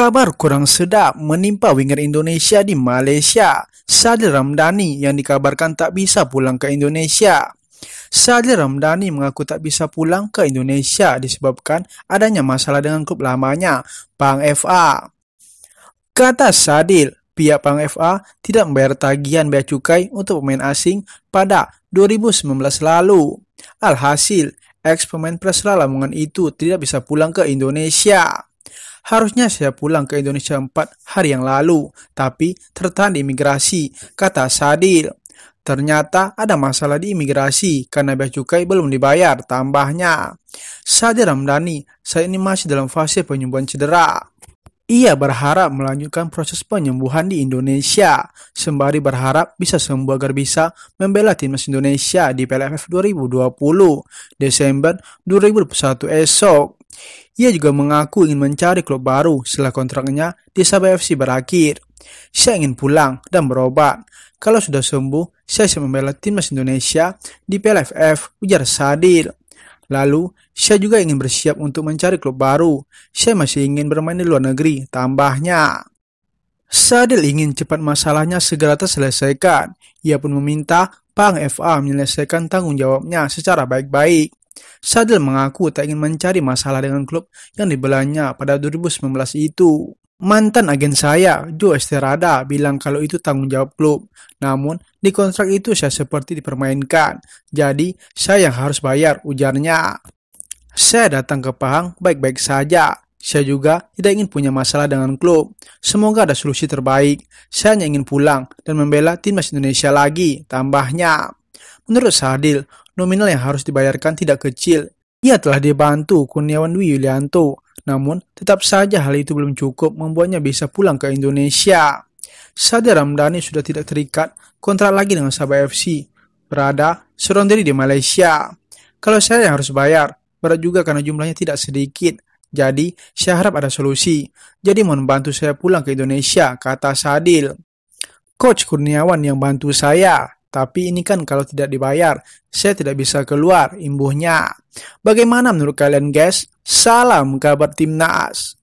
Kabar kurang sedap menimpa winger Indonesia di Malaysia, Sadil Ramdhani yang dikabarkan tak bisa pulang ke Indonesia. Sadil Ramdhani mengaku tak bisa pulang ke Indonesia disebabkan adanya masalah dengan klub lamanya, Pang FA. Kata Sadil, pihak Pang FA tidak membayar tagihan bea cukai untuk pemain asing pada 2019 lalu. Alhasil, ex pemain Persela Lamongan itu tidak bisa pulang ke Indonesia. Harusnya saya pulang ke Indonesia 4 hari yang lalu, tapi tertahan di imigrasi, kata Sadil. Ternyata ada masalah di imigrasi karena bea cukai belum dibayar tambahnya. Sadil Ramdhani, saya ini masih dalam fase penyembuhan cedera. Ia berharap melanjutkan proses penyembuhan di Indonesia, sembari berharap bisa sembuh agar bisa membela timnas Indonesia di PLFF 2020, Desember 2021 esok. Ia juga mengaku ingin mencari klub baru setelah kontraknya di Sabah FC berakhir. Saya ingin pulang dan berobat. Kalau sudah sembuh, saya akan membela timnas Indonesia di PLFF, ujar Sadil. Lalu, saya juga ingin bersiap untuk mencari klub baru. Saya masih ingin bermain di luar negeri, tambahnya. Sadil ingin cepat masalahnya segera terselesaikan. Ia pun meminta Pang FA menyelesaikan tanggung jawabnya secara baik-baik. Sadil mengaku tak ingin mencari masalah dengan klub yang dibelanya pada 2019 itu. Mantan agen saya, Joe Esterada, bilang kalau itu tanggung jawab klub. Namun, di kontrak itu saya seperti dipermainkan. Jadi, saya yang harus bayar, ujarnya. Saya datang ke Pahang baik-baik saja. Saya juga tidak ingin punya masalah dengan klub. Semoga ada solusi terbaik. Saya hanya ingin pulang dan membela timnas Indonesia lagi, tambahnya. Menurut Sadil, Nominal yang harus dibayarkan tidak kecil. Ia telah dibantu Kurniawan Dwi Yulianto, namun tetap saja hal itu belum cukup membuatnya bisa pulang ke Indonesia. Sadar Ramdhani sudah tidak terikat kontrak lagi dengan Sabah FC, berada seorang di Malaysia. Kalau saya yang harus bayar, berat juga karena jumlahnya tidak sedikit. Jadi, saya harap ada solusi. Jadi, mohon bantu saya pulang ke Indonesia, kata Sadil. Coach Kurniawan yang bantu saya, tapi ini kan kalau tidak dibayar, saya tidak bisa keluar, imbuhnya. Bagaimana menurut kalian guys? Salam kabar tim Naas.